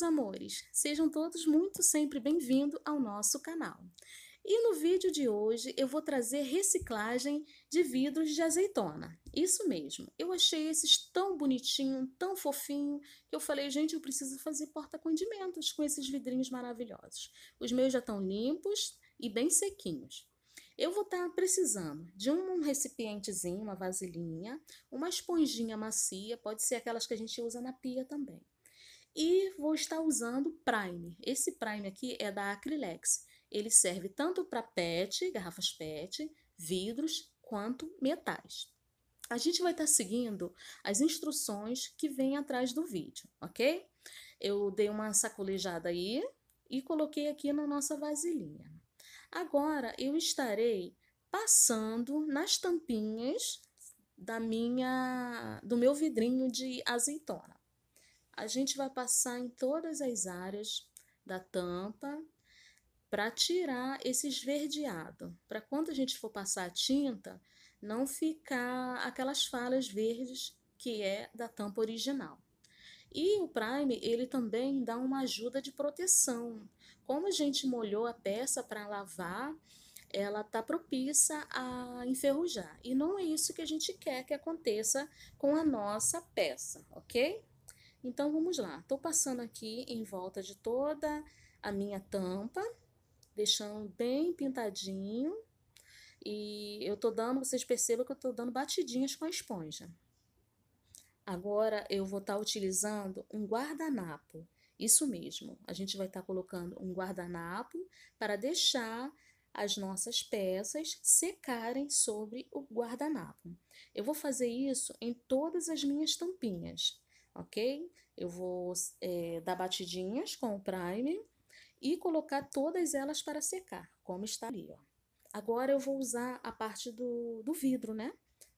meus amores, sejam todos muito sempre bem-vindos ao nosso canal. E no vídeo de hoje eu vou trazer reciclagem de vidros de azeitona. Isso mesmo, eu achei esses tão bonitinho, tão fofinho, que eu falei, gente, eu preciso fazer porta-condimentos com esses vidrinhos maravilhosos. Os meus já estão limpos e bem sequinhos. Eu vou estar tá precisando de um recipientezinho, uma vasilhinha, uma esponjinha macia, pode ser aquelas que a gente usa na pia também. E vou estar usando prime. Esse prime aqui é da Acrylex. Ele serve tanto para PET, garrafas PET, vidros, quanto metais. A gente vai estar tá seguindo as instruções que vem atrás do vídeo, ok? Eu dei uma sacolejada aí e coloquei aqui na nossa vasilhinha. Agora, eu estarei passando nas tampinhas da minha, do meu vidrinho de azeitona. A gente vai passar em todas as áreas da tampa para tirar esse esverdeado, para quando a gente for passar a tinta, não ficar aquelas falhas verdes que é da tampa original. E o prime, ele também dá uma ajuda de proteção. Como a gente molhou a peça para lavar, ela está propícia a enferrujar. E não é isso que a gente quer que aconteça com a nossa peça, ok? Então vamos lá, estou passando aqui em volta de toda a minha tampa, deixando bem pintadinho. E eu estou dando, vocês percebam que eu estou dando batidinhas com a esponja. Agora eu vou estar tá utilizando um guardanapo. Isso mesmo, a gente vai estar tá colocando um guardanapo para deixar as nossas peças secarem sobre o guardanapo. Eu vou fazer isso em todas as minhas tampinhas ok? Eu vou é, dar batidinhas com o primer e colocar todas elas para secar, como está ali, ó. Agora eu vou usar a parte do, do vidro, né?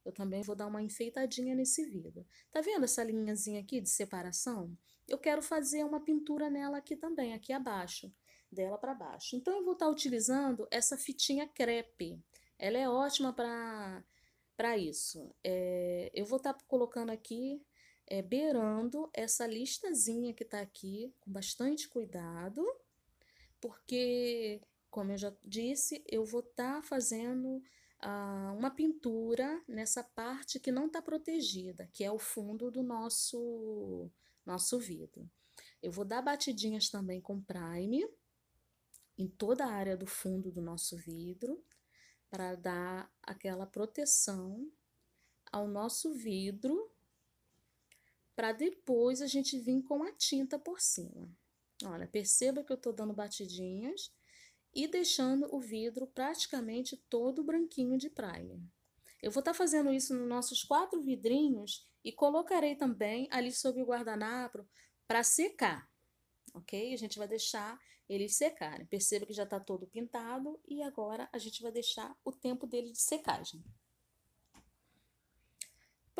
Eu também vou dar uma enfeitadinha nesse vidro. Tá vendo essa linhazinha aqui de separação? Eu quero fazer uma pintura nela aqui também, aqui abaixo, dela para baixo. Então, eu vou estar tá utilizando essa fitinha crepe. Ela é ótima para isso. É, eu vou estar tá colocando aqui é, beirando essa listazinha que está aqui, com bastante cuidado, porque, como eu já disse, eu vou estar tá fazendo ah, uma pintura nessa parte que não está protegida, que é o fundo do nosso, nosso vidro. Eu vou dar batidinhas também com prime em toda a área do fundo do nosso vidro, para dar aquela proteção ao nosso vidro para depois a gente vir com a tinta por cima. Olha, perceba que eu estou dando batidinhas e deixando o vidro praticamente todo branquinho de primer. Eu vou estar tá fazendo isso nos nossos quatro vidrinhos e colocarei também ali sobre o guardanapo para secar, ok? A gente vai deixar eles secarem. Perceba que já está todo pintado e agora a gente vai deixar o tempo dele de secagem.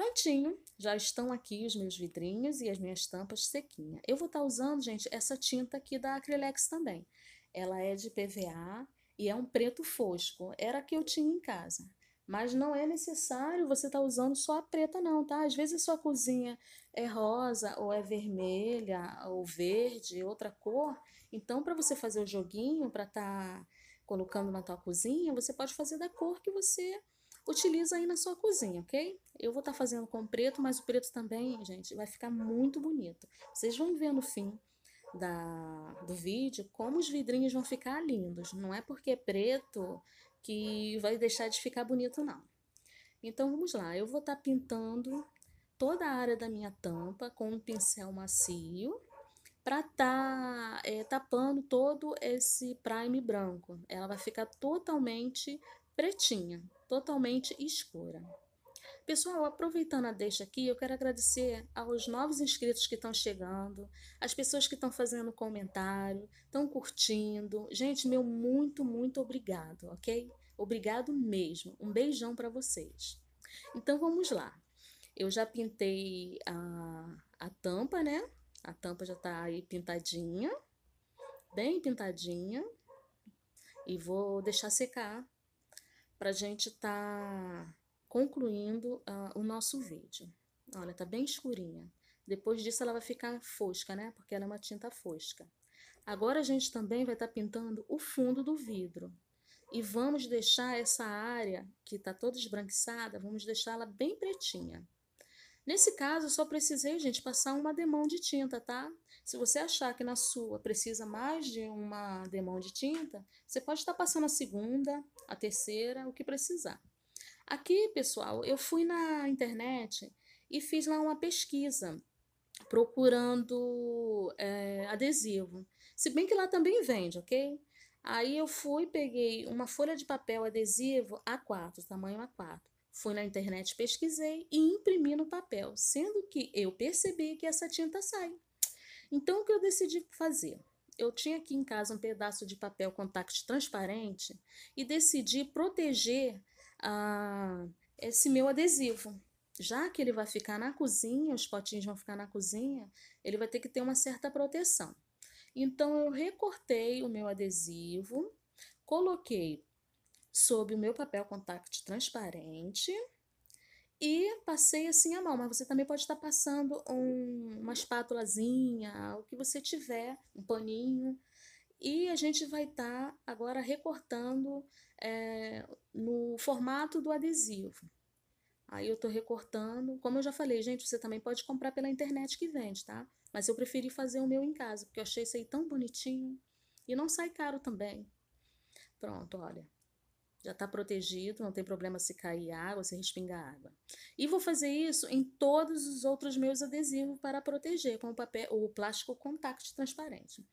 Prontinho, Já estão aqui os meus vidrinhos e as minhas tampas sequinha. Eu vou estar tá usando, gente, essa tinta aqui da Acrylex também. Ela é de PVA e é um preto fosco. Era a que eu tinha em casa. Mas não é necessário você estar tá usando só a preta não, tá? Às vezes a sua cozinha é rosa ou é vermelha ou verde, outra cor. Então, para você fazer o joguinho, para estar... Tá colocando na tua cozinha, você pode fazer da cor que você utiliza aí na sua cozinha, ok? Eu vou estar tá fazendo com preto, mas o preto também, gente, vai ficar muito bonito. Vocês vão ver no fim da, do vídeo como os vidrinhos vão ficar lindos. Não é porque é preto que vai deixar de ficar bonito, não. Então, vamos lá. Eu vou estar tá pintando toda a área da minha tampa com um pincel macio para estar tá, é, tapando todo esse prime branco. Ela vai ficar totalmente pretinha, totalmente escura. Pessoal, aproveitando a deixa aqui, eu quero agradecer aos novos inscritos que estão chegando, as pessoas que estão fazendo comentário, estão curtindo. Gente, meu muito, muito obrigado, ok? Obrigado mesmo. Um beijão para vocês. Então vamos lá. Eu já pintei a, a tampa, né? A tampa já tá aí pintadinha, bem pintadinha. E vou deixar secar para a gente estar tá concluindo uh, o nosso vídeo. Olha, tá bem escurinha. Depois disso ela vai ficar fosca, né? Porque ela é uma tinta fosca. Agora a gente também vai estar tá pintando o fundo do vidro. E vamos deixar essa área que está toda esbranquiçada, vamos deixar ela bem pretinha. Nesse caso, eu só precisei, gente, passar uma demão de tinta, tá? Se você achar que na sua precisa mais de uma demão de tinta, você pode estar passando a segunda, a terceira, o que precisar. Aqui, pessoal, eu fui na internet e fiz lá uma pesquisa procurando é, adesivo. Se bem que lá também vende, ok? Aí eu fui, peguei uma folha de papel adesivo A4, tamanho A4. Fui na internet, pesquisei e imprimi no papel, sendo que eu percebi que essa tinta sai. Então, o que eu decidi fazer? Eu tinha aqui em casa um pedaço de papel contact transparente e decidi proteger ah, esse meu adesivo. Já que ele vai ficar na cozinha, os potinhos vão ficar na cozinha, ele vai ter que ter uma certa proteção. Então, eu recortei o meu adesivo, coloquei sob o meu papel contact transparente e passei assim a mão, mas você também pode estar passando um, uma espátulazinha, o que você tiver, um paninho, e a gente vai estar agora recortando é, no formato do adesivo. Aí eu estou recortando, como eu já falei, gente, você também pode comprar pela internet que vende, tá? Mas eu preferi fazer o meu em casa, porque eu achei isso aí tão bonitinho e não sai caro também. Pronto, olha já está protegido, não tem problema se cair água, se respingar água. E vou fazer isso em todos os outros meus adesivos para proteger, com o papel, o plástico contact transparente.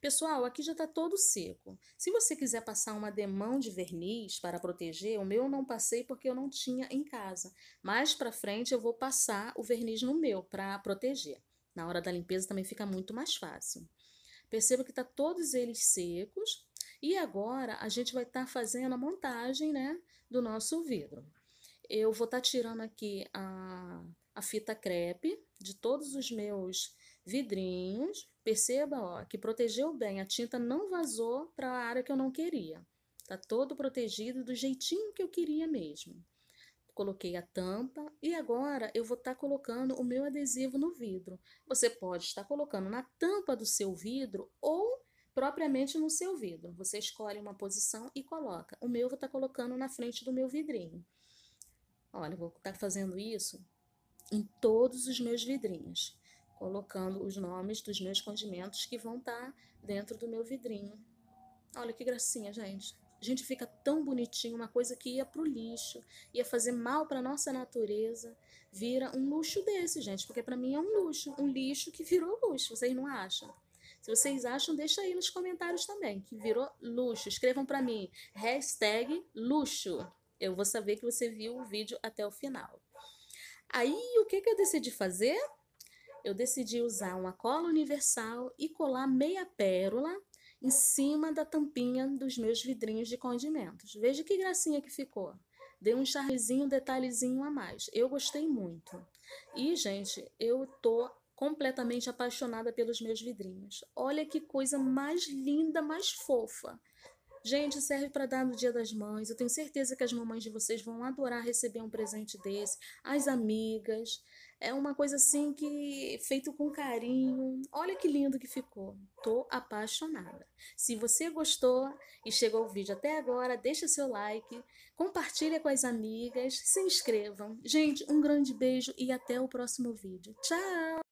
Pessoal, aqui já está todo seco. Se você quiser passar uma demão de verniz para proteger, o meu eu não passei porque eu não tinha em casa. Mais para frente eu vou passar o verniz no meu para proteger. Na hora da limpeza também fica muito mais fácil. Perceba que está todos eles secos e agora a gente vai estar tá fazendo a montagem, né, do nosso vidro. Eu vou estar tá tirando aqui a, a fita crepe de todos os meus vidrinhos. Perceba, ó, que protegeu bem, a tinta não vazou para a área que eu não queria. Tá todo protegido do jeitinho que eu queria mesmo. Coloquei a tampa e agora eu vou estar tá colocando o meu adesivo no vidro. Você pode estar tá colocando na tampa do seu vidro ou propriamente no seu vidro. Você escolhe uma posição e coloca. O meu vou estar tá colocando na frente do meu vidrinho. Olha, eu vou estar tá fazendo isso em todos os meus vidrinhos, colocando os nomes dos meus condimentos que vão estar tá dentro do meu vidrinho. Olha que gracinha, gente. A gente fica tão bonitinho, uma coisa que ia para o lixo, ia fazer mal para nossa natureza, vira um luxo desse, gente, porque para mim é um luxo, um lixo que virou luxo, vocês não acham? Se vocês acham, deixa aí nos comentários também, que virou luxo. Escrevam para mim, hashtag luxo. Eu vou saber que você viu o vídeo até o final. Aí, o que, que eu decidi fazer? Eu decidi usar uma cola universal e colar meia pérola em cima da tampinha dos meus vidrinhos de condimentos. Veja que gracinha que ficou. Deu um charmezinho, um detalhezinho a mais. Eu gostei muito. E, gente, eu tô completamente apaixonada pelos meus vidrinhos. Olha que coisa mais linda, mais fofa. Gente, serve para dar no Dia das Mães. Eu tenho certeza que as mamães de vocês vão adorar receber um presente desse. As amigas. É uma coisa assim que feito com carinho. Olha que lindo que ficou. Tô apaixonada. Se você gostou e chegou o vídeo até agora, deixa seu like, compartilha com as amigas, se inscrevam. Gente, um grande beijo e até o próximo vídeo. Tchau.